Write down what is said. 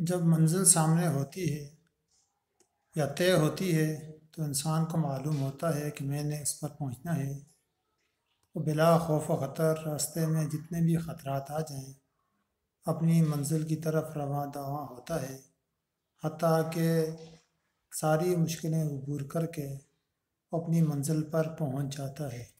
जब मंजिल सामने होती है या तय होती है तो इंसान को मालूम होता है कि मैंने इस पर पहुंचना है वो बिला खौफ ख़तर रास्ते में जितने भी ख़तरात आ जाएं अपनी मंजिल की तरफ रवा दवा होता है हती के सारी मुश्किलें उबूर करके अपनी मंजिल पर पहुंच जाता है